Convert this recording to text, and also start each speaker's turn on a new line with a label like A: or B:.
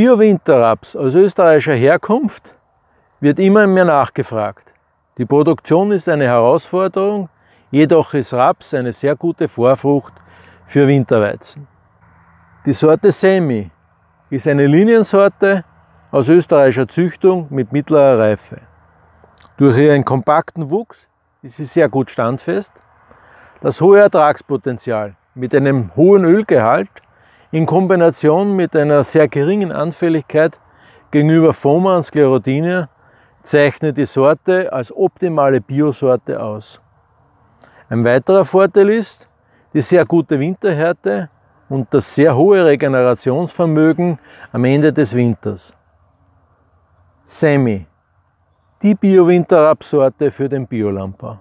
A: Bio-Winterraps aus österreichischer Herkunft wird immer mehr nachgefragt. Die Produktion ist eine Herausforderung, jedoch ist Raps eine sehr gute Vorfrucht für Winterweizen. Die Sorte Semi ist eine Liniensorte aus österreichischer Züchtung mit mittlerer Reife. Durch ihren kompakten Wuchs ist sie sehr gut standfest. Das hohe Ertragspotenzial mit einem hohen Ölgehalt in Kombination mit einer sehr geringen Anfälligkeit gegenüber Foma und Sklerotinia zeichnet die Sorte als optimale Biosorte aus. Ein weiterer Vorteil ist die sehr gute Winterhärte und das sehr hohe Regenerationsvermögen am Ende des Winters. Semi, die Bio-Winterrapsorte für den Biolandbau.